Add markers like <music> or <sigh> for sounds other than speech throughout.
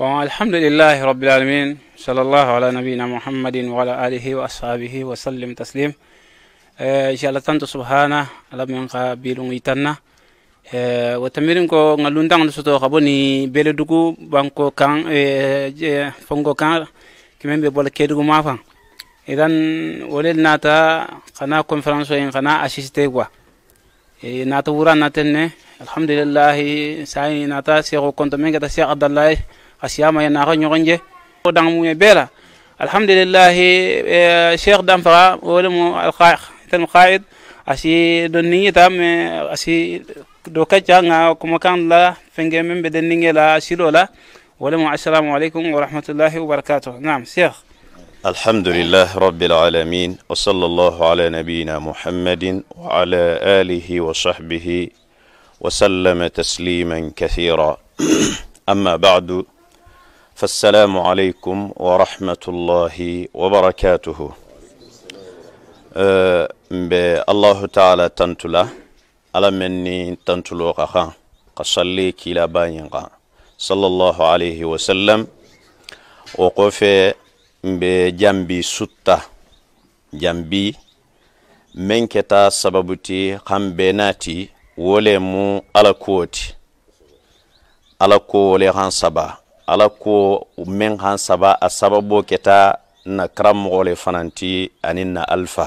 والحمد لله رب العالمين صلى الله على نبينا محمد وعلى آله وأصحابه وسلم تسليم إن شاء الله تنتو سبحانه لم ينقى بلغيتنا وتمرين كو ngalun tang suto kaboni bele dugu banko kan fongo kan kimembe bol kedugu mafan idan wolel nata kana conference en kana assiste quoi e nata wura natenne alhamdulillah sai nata seko konto men gata seko abdallah asiyama yana ka ɲɔgɔn jɛ dan mun ye bɛɛ la alhamdulilahi sheikh danfaga wolemu alqaid qaid asi donni ta me asi do kacca nga kuma kan la fenge men be denninge la silo la ولم السلام عليكم ورحمة الله وبركاته نعم شيخ الحمد لله رب العالمين وصلى الله على نبينا محمد وعلى آله وصحبه وسلم تسليما كثيرا أما بعد فالسلام عليكم ورحمة الله وبركاته أه، ب الله تعالى تنتلا على مني تنتلو قخا قصلي كلا باينقا صلى الله عليه وسلم وقف بجنبي ستة جنبي من كتا سببتي خم بناتي ولمو على كوتي على كولي خان سبا ala ko min han saba a sababo kɛta na karamɔgɔ le fananti ani na alfa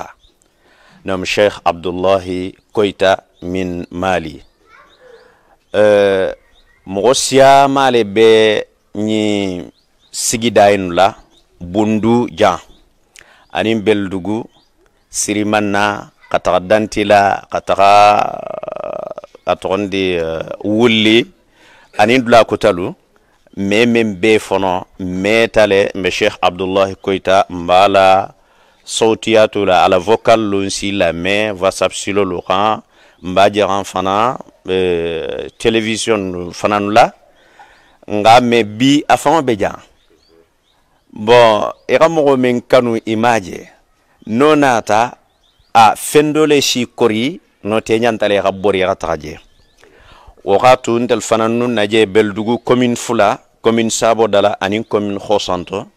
nam sheikh abdullahi koita min mali uh, mɔgɔ siya male bɛ ɲi sigidayinu la bundu jan ani beldugu siriman na ka taga danti la ka taga a tɔgɔndi wulli ani dula kotalu mais même fono metale me cheikh abdullah koita mbala sautiatu la ala vocal lon la me whatsapp silo lo fana euh, television fana nula nga me bi afama beja bon i e ka mɔgɔ kanu image nonata a fendole kori n'o te nyantale bori wagatu ntel fana nu naje beldugu commune fula commune sabo dala ani commune hosanto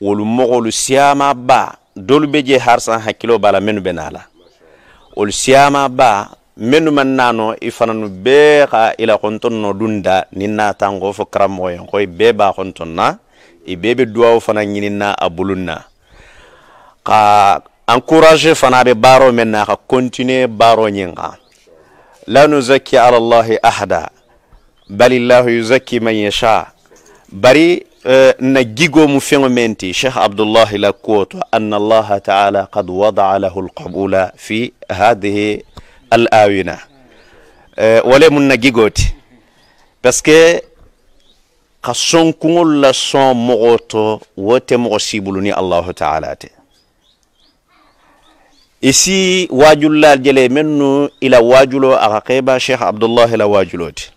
wolu mogolu siyama ba dolu be je harsan hakkilo bala menu be nala wolu siyama ba menu man nano i fananu bee ka ila konton no dunda nin natango fo karamogo yen koy bee ba konton na i bee be duwawo fana ɲinin na a bulun na ka encourage fana be baaro men na ka continue baaro ɲin kan لا نزكي على الله أحدا بل الله يزكي من يشاء بري آه، نجيجو مفينو منتي شيخ عبد الله لاكوت أن الله تعالى قد وضع له القبول في هذه الآونة آه، ولم من نجيجوت بس كي قصون كون لصون مغوتو وتمغسيبلني الله تعالى تي isi wajullal jele mennu ila wajulo aka keba cheikh abdullah la wajuloti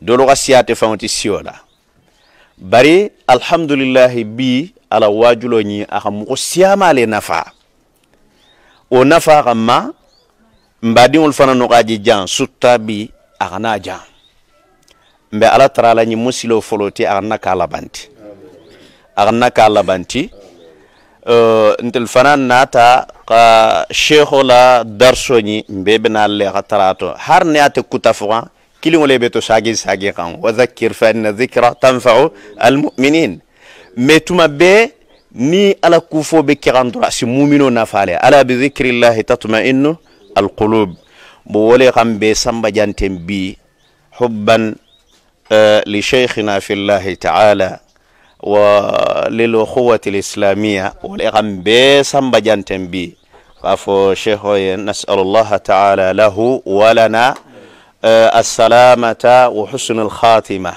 doloka siyate fawti siyola bari alhamdulillahi bi ala wajulo ñi aka muko siyamale nafa o nafa ka ma mbadiŋol fana nokaji jan sutta bi aka na jan mbe ala tara la ñi musilo foloti aka na ka labanti aka na ka labanti أه، انت الفنان ناتا قا شيخو لا درسوني مبيبنا اللي غتراتو هر نياتي كتفغا كيلو لي بيتو ساقي ساقي قان وذكر فان ذكرى تنفع المؤمنين ميتوما بي ني على كوفو بكي غاندرا سي مؤمنو نفالي على بذكر الله تطمئن القلوب بولي غام بي سمبا جانتين بي حبا أه، لشيخنا في الله تعالى و للأخوة الإسلامية والإغم بسم بجانتن بي فافو شيخ نسأل الله تعالى له ولنا آه، السلامة وحسن الخاتمة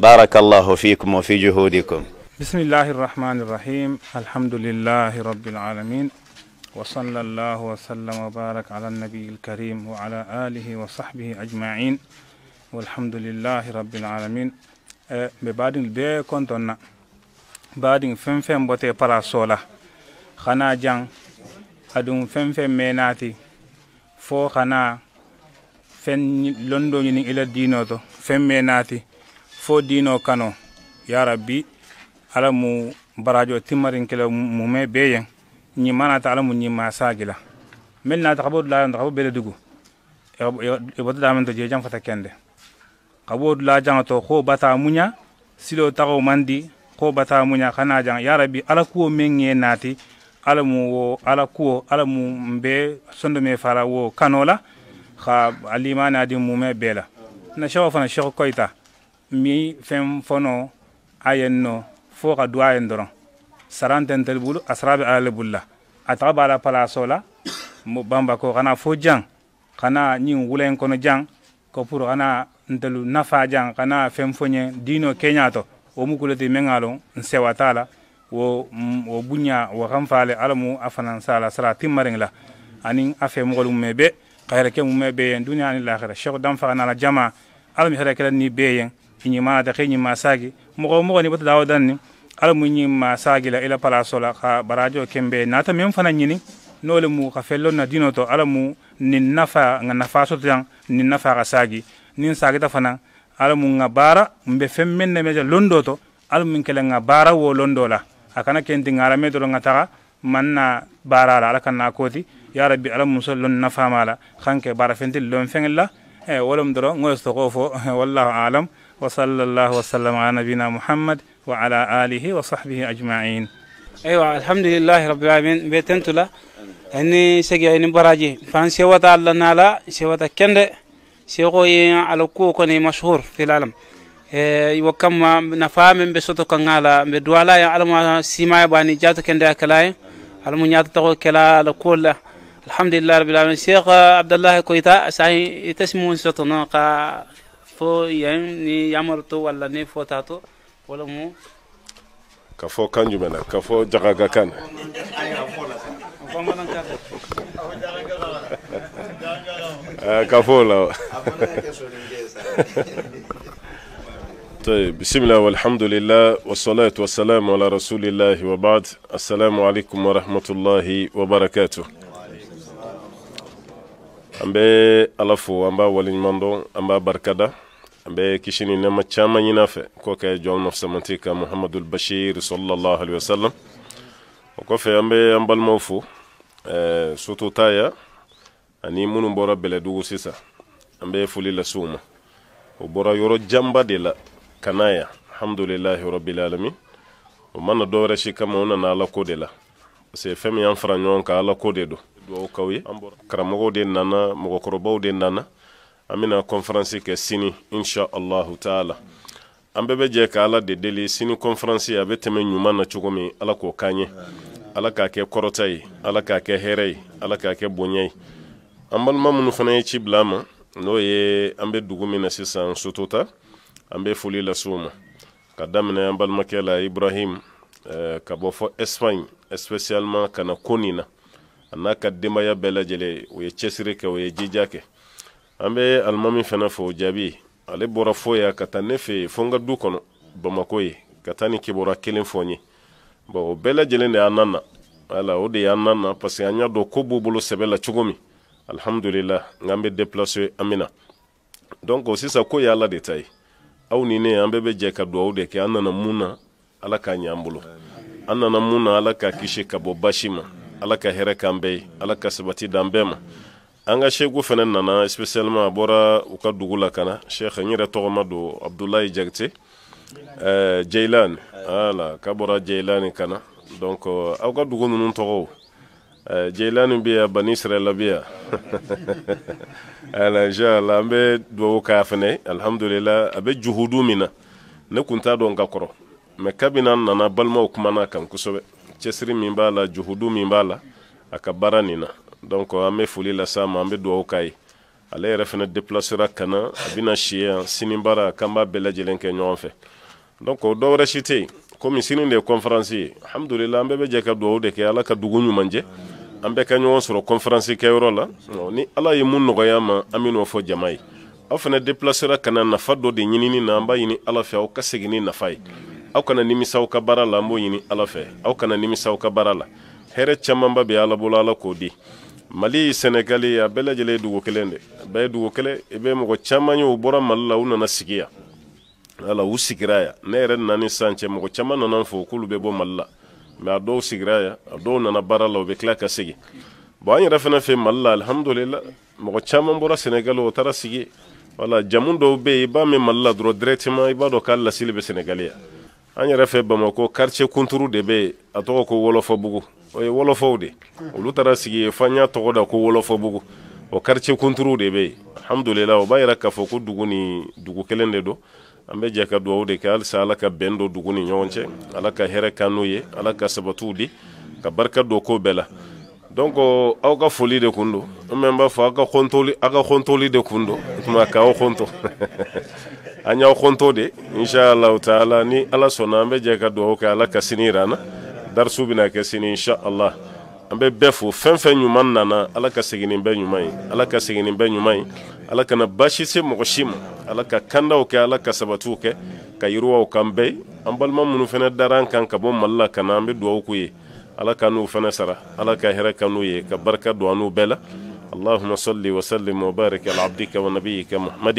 بارك الله فيكم وفي جهودكم بسم الله الرحمن الرحيم الحمد لله رب العالمين وصلى الله وسلم وبارك على النبي الكريم وعلى آله وصحبه أجمعين والحمد لله رب العالمين آه، ببعد البيع كنتنا badin fem fem bote paraso la xana jang adun fem fem nati fo xana fen londo ñiniŋ ila dino to to feŋ nati fo dino kano ya rabbi ala mu barajo timmarin kila mume beyen ta ala mu ñimma saagi la mel naata xabodu laa xabu bele dugu ya ya i damen to jee fata kende xabodu laa jang to ko bata muña silo taxo mandi ko bata munya kana jang ya rabbi ala kuwo menge nati naati ala mu wo ala kuwo ala mu mbe sondo me fara wo kanola kha alimana di mume bela na shawa fana shekh koita mi fem fono ayenno fo ka duwa yen doron saranten tel bulu asrabi ala bulla ataba bala pala sola mo bamba ko kana fo jang kana ni wulen kono jang ko pour kana ntelu nafa jang kana fem fonye dino kenyato wo mu kulete meŋ a la wo wo buña wo kan alamu alla mu sala sara timmariŋ la aniŋ a fe mogolu mume be kayira ke mume be yeŋ duniya aniŋ lahira sheikh danfaga na la jama alla mu hera kela ni be yeŋ i ñima ata ke ñima saagi mogo mogo ni bata dawo danni alla mu ñima saagi la ila palaso la ka barajo kembe naata meŋ fana ñini no le mu ka fello na dino to alla nin nafa nga nafa soto jaŋ nin nafa ka saagi nin saagita fanaŋ ala mun ŋa baara mbe feŋ meŋ ne meja londo to ala mun kele ŋa baara wo londo la a kana kenti ŋara doro ŋa taxa man na baara la ala kan na kooti ya ala muso lon nafama la xanke baara fentil lon feŋel la e wolem doro ŋoyo soxo fo wallahu alam wa sallallahu wasallam ala nabina muhammad wa ala alihi wa sahbihi ajmain eywa alhamdulillahi rabbil alamin mbe tentu la ani segi ayni baraji fan sewata allah naala sewata kende سيغوي على كو مشهور في العالم وكما نفهم بسوتو كنغالا بدوالا يا علم سيما باني جاتو كندا كلاي علم نيات تو كلا لكل الحمد لله رب العالمين شيخ عبد الله كويتا ساي تسمو سوتنا نقا فو يعني يامرتو ولا ني فوتاتو ولا مو كفو كانجو منا كفو جاغا كان كفو له بسم الله والحمد لله والصلاة والسلام على رسول الله وبعد السلام عليكم ورحمة الله وبركاته أمبي ألفو أمبا ولين مندو أمبا بركدا أمبي كشيني نما تشاما ينافي كوكا جوال نفس منتيكا محمد البشير صلى الله عليه وسلم وكوفي أمبي أمبا الموفو سوتو تايا ani munu bora bele dugu sisa an be fulila suma o bora yoro jamba de la kanaya alhamdulilahi rabbil alamin o mana dowre si kama o nana alako de la parce que femme yan fara ɲɔgɔn kan alako de do dwaw kaw ye karamɔgɔw de nana mɔgɔkɔrɔbaw de nana an bena conférence kɛ sini insha allahu taala an bɛ bɛ jɛ ka ala de deli sini conférence a bɛ tɛmɛ ɲuman na cogo min ala k'o kaɲɛ ala k'a kɛ kɔrɔta ye ala k'a kɛ hɛrɛ ye ala k'a kɛ bonya ye an balima minnu fana ye ci bila ma n'o ye an bɛ dugu min na sisan sotota an bɛ foli lase o ma ka daminɛ an balimakɛ la ibrahim eh, ka bɔ fɔ espagne especialement ka na koni na a n'a ka denbaya bɛɛ lajɛlen o ye cɛsiri kɛ o ye jija kɛ an bɛ alimami fana fɔ o jaabi ale bɔra fo ya ka taa ne fɛ yen fo n ka du kɔnɔ bamako ye ka taa ni kibaruya kelen fɔ n ye bon o bɛɛ lajɛlen de y'an na wala o de y'an na parce que an y'a dɔn ko b'u bolo sɛbɛ la cogo min alhamdulillah nka an bɛ déplacer an bɛ na donc sisan ko ye ala de ta ye aw ni ne an bɛɛ bɛ jɛ ka dugawu de kɛ an nana mun na ala k'a ɲɛ an bolo an nana mun na ala k'a kisi ka bɔ basi ma ala ka hɛrɛ k'an bɛɛ ye ala ka sabati d'an bɛɛ ma an ka seku fɛnɛ nana spécialement a bɔra u ka dugu la kana sheikh n yɛrɛ tɔgɔma don abdulayi jakite uh, jeilani ala ka bɔra jeilani kana donc euh, aw ka dugu ninnu tɔgɔw Eh, jeilani bi ya bani israila bi ya ala inshallah an bɛ duwawu k'a fɛnɛ alhamdulillah a bɛ juhudu min na ne kun t'a dɔn ka kɔrɔ mɛ kabini an nana balimaw kumana kan kosɛbɛ cɛsiri min b'a la juhudu min b'a la a ka baara nin na donc an bɛ foli las'a ma an bɛ duwawu k'a ye ale yɛrɛ fɛnɛ deplasera ka na a bɛna si yan sini baara k'an b'a bɛɛ lajɛlen kɛ ɲɔgɔn fɛ donc o dɔwɛrɛ si tɛ yen komi sini de ye conférence ye alhamdulillah an bɛɛ bɛ jɛ ka duwawu de kɛ ala ka dugu ɲuman jɛ an bɛɛ ka ɲɔgɔn sɔrɔ kɔnfaransi kɛyɔrɔ la ni ala ye mun nɔgɔya ma an be n'o fɔ jama ye aw fana deplasera ka na nafa dɔ de ɲinini na an b'a ɲini ala fɛ aw ka segin ni nafa ye aw kana nimisaw ka baara la an b'o ɲini ala fɛ aw kana nimisaw ka baara la hɛrɛ camanba be ala bolo ala k'o di mali sɛnɛgali a bɛɛ lajɛlen ye dugu kelen de a bɛɛ ye dugu kelen i bɛ mɔgɔ caman ye u bɔra mali la u nana sigi yan wala u sigira yan ne yɛrɛ nani ni san cɛ mɔgɔ caman nana n fo k'olu bɛ bɔ mali la mais a dɔw sigira yan a dɔw nana baara la u bɛ tila ka segin bon an yɛrɛ fana fɛ mali la alihamudulila mɔgɔ caman bɔra sɛnɛgali o taara sigi wala jamu dɔw bɛ i b'a mɛn mali la dɔrɔn directement i b'a dɔn k'a lasili bɛ sɛnɛgali yan an yɛrɛ fɛ bamakɔ quartier kunturu de bɛ yen a tɔgɔ ko wɔlɔfɔbugu o ye wɔlɔfɔw de olu taara sigi yen f'an y'a tɔgɔ da ko wɔlɔfɔbugu o quartier kunturu de bɛ yen alihamudulila o b'a yira k'a fɔ ko dugu ni dugu kelen de don an be jɛ ka duwawu de kɛ halisa ala ka bɛn do dugu ni ɲɔgɔn cɛ ala ka hɛrɛ kan n'u ye ala ka sabatiw di ka barika do ko bɛɛ la donc aw ka foli de kun don n n b'a fɔ aw ka kɔntoli aw ka de kun don tuma k'aw kɔntɔ <laughs> an y'aw de inshallah taala ni ala sɔnna an be jɛ ka duwawu kɛ ala ka sini yir'an na darisu bɛna kɛ sini inshallah an bɛ bɛɛ fo fɛn fɛn ɲuman nana ala ka seginin bɛɛ ɲuman ye ala ka seginin bɛɛ ɲuman ye ala kana basi se mɔgɔ si ma ala ka kandaw kɛ ala ka sabatiw kɛ ka yiriwaw kan bɛɛ ye an balima minnu fana dara an kan ka bɔ mali la ka na an bɛ dugawu k'u ye ala ka n'u fana sara ala ka hɛrɛ ka n'u ye ka barika don an n'u bɛɛ la اللهم صل وسلم وبارك على عبدك ونبيك محمد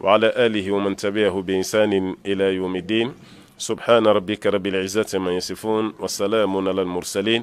وعلى آله ومن تبعه بإنسان إلى يوم الدين سبحان ربك رب العزة ما يصفون والسلام على المرسلين